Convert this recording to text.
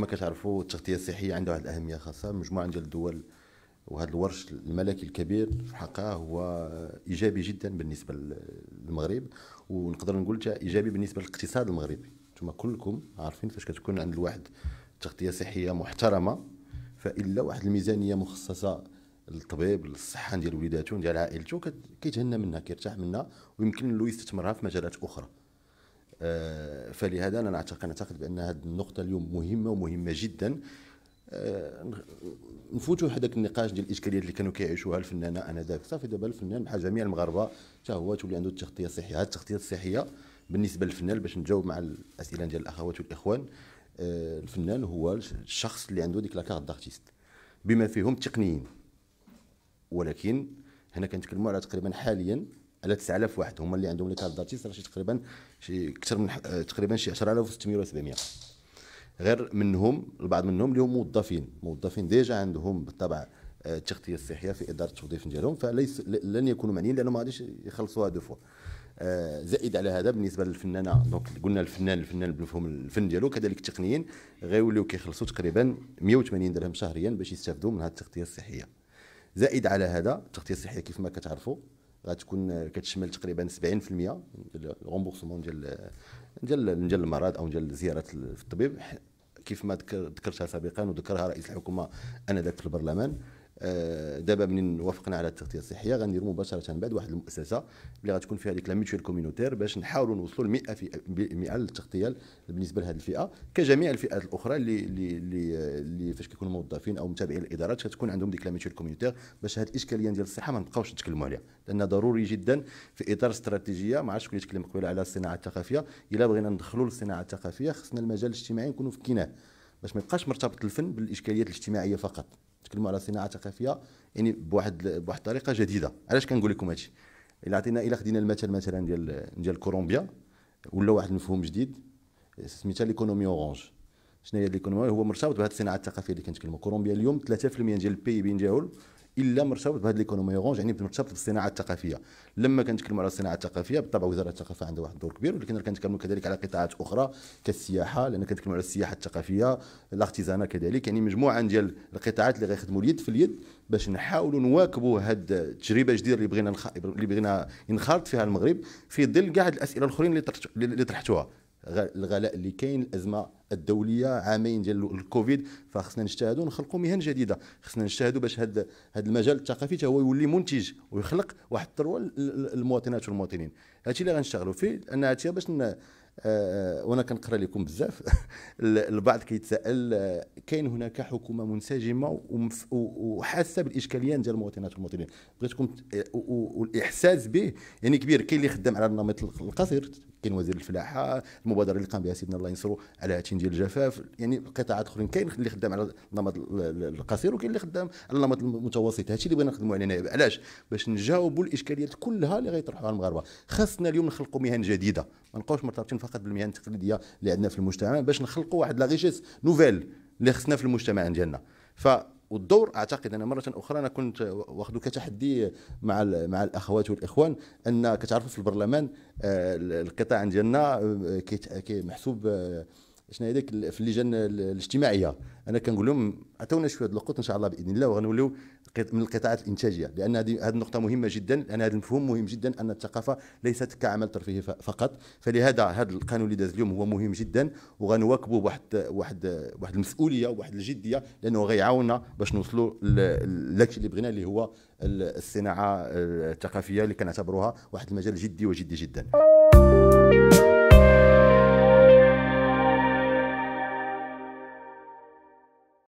كما كتعرفوا التغطيه الصحيه عندها واحد الاهميه خاصه مجموعه ديال الدول وهذا الورش الملكي الكبير في حقها هو ايجابي جدا بالنسبه للمغرب ونقدر نقول حتى ايجابي بالنسبه للاقتصاد المغربي انتم كلكم عارفين فاش كتكون عند الواحد تغطيه صحيه محترمه فالا واحد الميزانيه مخصصه للطبيب للصحه ديال وليداتو ديال عائلته كيتهنى منها كيرتاح منها ويمكن له يستثمرها في مجالات اخرى آه، فلهذا انا نعتقد نعتقد بان هذه النقطه اليوم مهمه ومهمه جدا آه، نفوتوا هذاك النقاش ديال الاشكاليات اللي كانوا كيعيشوها الفنانه انذاك صافي دابا الفنان بحال جميع المغاربه حتى هو تولي عنده التغطيه الصحيه هذه التغطيه الصحيه بالنسبه للفنان باش نجاوب مع الاسئله ديال الاخوات والاخوان آه، الفنان هو الشخص اللي عنده ديك لاكارت دارتيست بما فيهم التقنيين ولكن هنا كنتكلموا على تقريبا حاليا على 9000 واحد هما اللي عندهم لي كارت دارتيست راه شي تقريبا شي اكثر من آه، تقريبا شي 10600 ولا 700 غير منهم البعض منهم اللي هم موظفين موظفين ديجا عندهم بالطبع آه، التغطيه الصحيه في اداره التوظيف ديالهم فليس لن يكونوا معنيين لانهم ما غاديش يخلصوها دو فوا آه، زائد على هذا بالنسبه للفنانه دونك قلنا الفنان الفنان بمفهوم الفن ديالو كذلك التقنيين غيوليو كيخلصوا تقريبا 180 درهم شهريا باش يستافدوا من هذه التغطيه الصحيه زائد على هذا التغطيه الصحيه كيف ما كتعرفوا غتكون كتشمل تقريبا 70% الغومبورسمون ديال ديال ديال المرض او ديال زياره الطبيب كيف ما ذكرتها سابقا وذكرها رئيس الحكومه انذاك في البرلمان آه، دابا منين وافقنا على التغطيه الصحيه غندير مباشره بعد واحد المؤسسه اللي غتكون فيها ديك لا ميتوال كومينوتير باش نحاولوا نوصلوا ل 100% للتغطيه بالنسبه لهذه الفئه كجميع الفئات الاخرى اللي اللي اللي, اللي فاش كيكونوا موظفين او متابعين الادارات كتكون عندهم ديك لا ميتوال كومينوتير باش هذه الاشكاليه ديال الصحه ما نبقاوش نتكلموا عليها لان ضروري جدا في اطار استراتيجيه ما عرفتش شكون تكلم قبيله على الصناعه الثقافيه الا بغينا ندخلوا للصناعه الثقافيه خصنا المجال الاجتماعي نكونوا فكيناه باش ما يبقاش مرتبط الفن بالاشكاليات الاجتماعيه فقط تكلموا على صناعه ثقافيه يعني بواحد بواحد الطريقه جديده علاش كنقول لكم هادشي الا عطينا الا خدينا المثل مثلا ديال ديال كولومبيا ولا واحد المفهوم جديد سميتها ليكونومي اورانج شنو هي ليكونومي هو مرتبط بهذه الصناعه الثقافيه اللي كنتكلموا كولومبيا اليوم 3% ديال البي بي ديالو الا مرتبط بهذه الايكونومي اورانج يعني مرتبط بالصناعه الثقافيه لما كنتكلموا على الصناعه الثقافيه بالطبع وزاره الثقافه عندها واحد الدور كبير ولكن كنتكلموا كذلك على قطاعات اخرى كالسياحه لان كنتكلموا على السياحه الثقافيه الاختزانه كذلك يعني مجموعه ديال القطاعات اللي غيخدموا اليد في اليد باش نحاولوا نواكبوا هاد التجربه الجديده اللي بغينا نخ... اللي بغينا ينخرط فيها المغرب في ظل كاع الاسئله الاخرين اللي طرحتوها الغلاء اللي كاين الازمه الدوليه عامين ديال الكوفيد فخصنا نجتهدوا ونخلقوا مهن جديده خصنا نجتهدوا باش هذا هذا المجال الثقافي حتى هو يولي منتج ويخلق واحد الثروه للمواطنات والمواطنين هادشي اللي غنشتغلوا فيه لان هادشي باش آه وانا كنقرا لكم بزاف البعض كيتسائل آه، كاين هناك حكومه منسجمه وحاسه بالاشكاليه ديال المواطنات والمواطنين بغيتكم آه، والاحساس به يعني كبير كاين اللي خدام على النمط القصير كاين وزير الفلاحه المبادره اللي قام بها سيدنا الله ينصرو على هاتين ديال الجفاف يعني قطاعات اخرى كاين اللي خدام على النمط القصير وكاين اللي خدام على النمط المتوسط هادشي اللي بغينا نخدموا عليه نائب علاش باش نجاوبوا الاشكاليات كلها اللي غيطرحوها المغاربه خاصنا اليوم نخلقوا مهن جديده ما نبقاوش مرتبطين فقط بالمهن التقليديه اللي عندنا في المجتمع باش نخلقوا واحد لا ريشيس نوفيل اللي خصنا في المجتمع ديالنا ف والدور اعتقد انا مره اخرى انا كنت واخذ كتحدي مع مع الاخوات والاخوان ان كتعرفوا في البرلمان آه، القطاع ديالنا آه، محسوب آه، شنو هذاك في اللجان الاجتماعيه انا كنقول لهم عطونا شويه الوقت ان شاء الله باذن الله وغنوليو من القطاعات الانتاجيه لان هذه هذه النقطه مهمه جدا لان هذا المفهوم مهم جدا ان الثقافه ليست كعمل ترفيهي فقط فلهذا هذا القانون اللي داز اليوم هو مهم جدا وغنواكبوا بواحد واحد واحد المسؤوليه وواحد الجديه لانه غيعاوننا باش نوصلوا لذاك اللي بغينا اللي هو الصناعه آه، الثقافيه اللي كنعتبروها واحد المجال جدي وجدي جدا